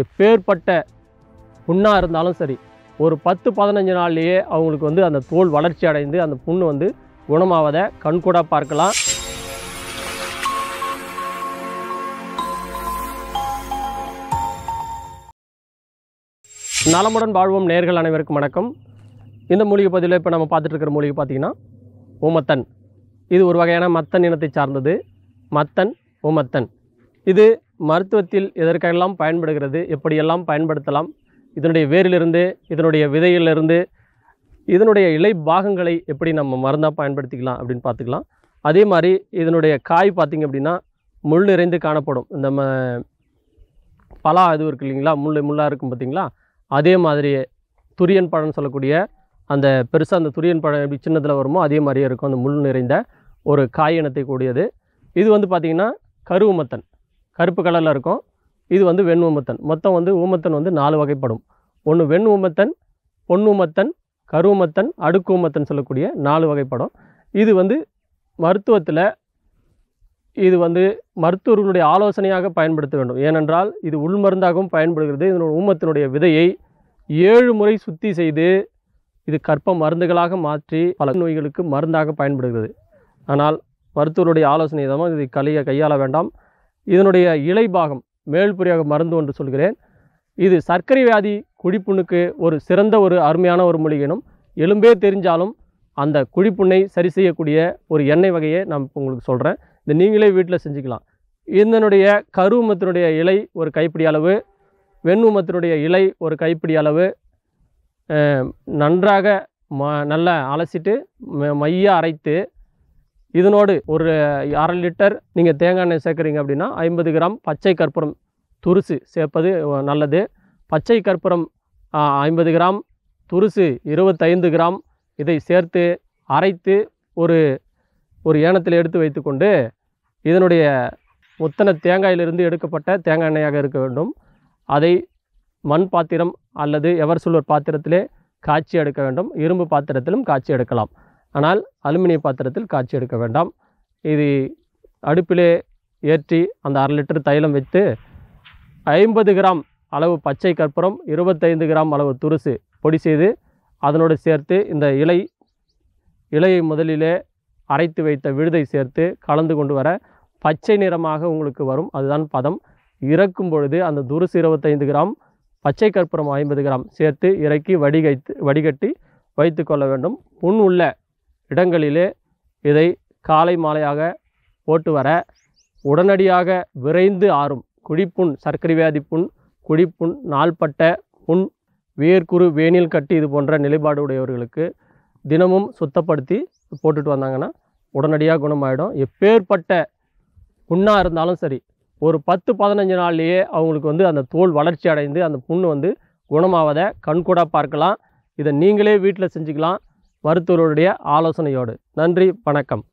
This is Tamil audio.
எப்பேற்பட்ட புண்ணாக இருந்தாலும் சரி ஒரு பத்து பதினஞ்சு நாள்லேயே அவங்களுக்கு வந்து அந்த தோல் வளர்ச்சி அடைந்து அந்த புண்ணு வந்து குணமாவதை கண்கூடாக பார்க்கலாம் நலமுடன் வாழ்வோம் நேர்கள் அனைவருக்கும் வணக்கம் இந்த மூலிகை பதிவில் இப்போ நம்ம பார்த்துட்ருக்கிற மூலிகை பார்த்திங்கன்னா ஓமத்தன் இது ஒரு வகையான மத்தன் இனத்தை சார்ந்தது மத்தன் ஓமத்தன் இது மருத்துவத்தில் எதற்கெல்லாம் பயன்படுகிறது எப்படியெல்லாம் பயன்படுத்தலாம் இதனுடைய வேரிலிருந்து இதனுடைய விதையிலிருந்து இதனுடைய இலை பாகங்களை எப்படி நம்ம மருந்தாக பயன்படுத்திக்கலாம் அப்படின்னு பார்த்துக்கலாம் அதே மாதிரி இதனுடைய காய் பார்த்திங்க அப்படின்னா முள் நிறைந்து காணப்படும் நம்ம பலா இதுவும் இருக்கு இல்லைங்களா முள் முள்ளாக இருக்கும் பார்த்திங்களா அதே மாதிரி துரியன் பழம்னு சொல்லக்கூடிய அந்த பெருசாக அந்த துரியன் பழம் எப்படி சின்னதில் வருமோ அதே மாதிரியே இருக்கும் அந்த முள் நிறைந்த ஒரு காய் இனத்தை கூடியது இது வந்து பார்த்திங்கன்னா கருவுமத்தன் கருப்பு கலரில் இருக்கும் இது வந்து வெண் ஊமத்தன் மொத்தம் வந்து ஊமத்தன் வந்து நாலு வகைப்படும் ஒன்று வெண் ஊமத்தன் பொன் ஊமத்தன் கருமத்தன் அடுக்கு ஊமத்தன் சொல்லக்கூடிய நாலு வகைப்படும் இது வந்து மருத்துவத்தில் இது வந்து மருத்துவர்களுடைய ஆலோசனையாக பயன்படுத்த வேண்டும் ஏனென்றால் இது உள்மருந்தாகவும் பயன்படுகிறது இதனுடைய ஊமத்தினுடைய விதையை ஏழு முறை சுத்தி செய்து இது கற்ப மருந்துகளாக மாற்றி பல நோய்களுக்கு மருந்தாக பயன்படுகிறது ஆனால் மருத்துவருடைய ஆலோசனை தான் இதை கலையை கையாள வேண்டாம் இதனுடைய இலைபாகம் மேல்புரியாக மருந்து ஒன்று சொல்கிறேன் இது சர்க்கரை வியாதி குடிப்புண்ணுக்கு ஒரு சிறந்த ஒரு அருமையான ஒரு மொழிகனும் எலும்பே தெரிஞ்சாலும் அந்த குடிப்புண்ணை சரி செய்யக்கூடிய ஒரு எண்ணெய் வகையை நான் இப்போ உங்களுக்கு சொல்கிறேன் இந்த நீங்களே வீட்டில் செஞ்சுக்கலாம் இதனுடைய கருவமத்தினுடைய இலை ஒரு கைப்பிடி அளவு வெண்ணுமத்தினுடைய இலை ஒரு கைப்பிடி அளவு நன்றாக ம நல்லா அலசிட்டு மையாக அரைத்து இதனோடு ஒரு அரை லிட்டர் நீங்கள் தேங்காய் எண்ணெய் சேர்க்குறீங்க அப்படின்னா ஐம்பது கிராம் பச்சை கற்பூரம் துருசு சேர்ப்பது நல்லது பச்சை கற்பூரம் ஐம்பது கிராம் துருசு இருபத்தைந்து கிராம் இதை சேர்த்து அரைத்து ஒரு ஒரு ஏனத்தில் எடுத்து வைத்துக்கொண்டு இதனுடைய முத்தனை தேங்காயிலிருந்து எடுக்கப்பட்ட தேங்காய் எண்ணெயாக இருக்க வேண்டும் அதை மண் பாத்திரம் அல்லது எவர் சொல்வர் பாத்திரத்திலே காட்சி எடுக்க வேண்டும் இரும்பு பாத்திரத்திலும் காட்சி எடுக்கலாம் ஆனால் அலுமினிய பாத்திரத்தில் காய்ச்சி எடுக்க வேண்டாம் இது அடுப்பிலே ஏற்றி அந்த அரை லிட்டர் தைலம் வைத்து ஐம்பது கிராம் அளவு பச்சை கற்பூரம் இருபத்தைந்து கிராம் அளவு துருசு பொடி செய்து அதனோடு சேர்த்து இந்த இலை இலையை முதலிலே அரைத்து வைத்த விழுதை சேர்த்து கலந்து கொண்டு வர பச்சை நிறமாக உங்களுக்கு வரும் அதுதான் பதம் இறக்கும் பொழுது அந்த துருசு இருபத்தைந்து கிராம் பச்சை கற்பூரம் ஐம்பது கிராம் சேர்த்து இறக்கி வடிகைத்து வடிகட்டி வைத்து கொள்ள வேண்டும் புண் உள்ள இடங்களிலே இதை காலை மாலையாக போட்டு வர உடனடியாக விரைந்து ஆறும் குழிப்புண் சர்க்கரை வியாதி புண் குழிப்புண் நாள்பட்ட புண் வேர்க்குறு வேனில் கட்டி இது போன்ற நிலைப்பாடு உடையவர்களுக்கு தினமும் சுத்தப்படுத்தி போட்டுட்டு வந்தாங்கன்னா உடனடியாக குணமாயிடும் எப்பேற்பட்ட புண்ணாக இருந்தாலும் சரி ஒரு பத்து பதினஞ்சு நாள்லேயே அவங்களுக்கு வந்து அந்த தோல் வளர்ச்சி அடைந்து அந்த புண்ணு வந்து குணமாவதை கண்கூடாக பார்க்கலாம் இதை நீங்களே வீட்டில் செஞ்சுக்கலாம் மருத்துவருடைய ஆலோசனையோடு நன்றி வணக்கம்